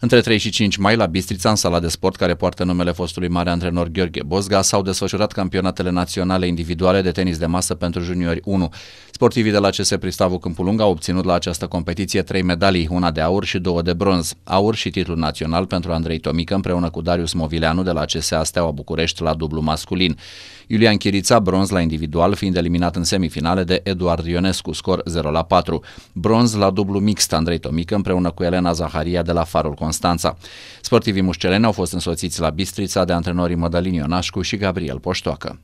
Între 3 și 5 mai, la Bistrița, în sala de sport care poartă numele fostului mare antrenor Gheorghe Bozga, s-au desfășurat campionatele naționale individuale de tenis de masă pentru juniori 1. Sportivii de la CS Pristavu Câmpulung au obținut la această competiție trei medalii, una de aur și două de bronz. Aur și titlul național pentru Andrei Tomică împreună cu Darius Movileanu de la CS Steaua București la dublu masculin. Iulian Chirița, bronz la individual, fiind eliminat în semifinale de Eduard Ionescu, scor 0 la 4. Bronz la dublu mixt Andrei Tomică împreună cu Elena Zaharia de la Farul Constanța. Sportivii mușceleni au fost însoțiți la Bistrița de antrenorii Mădălin Ionașcu și Gabriel Poștoacă.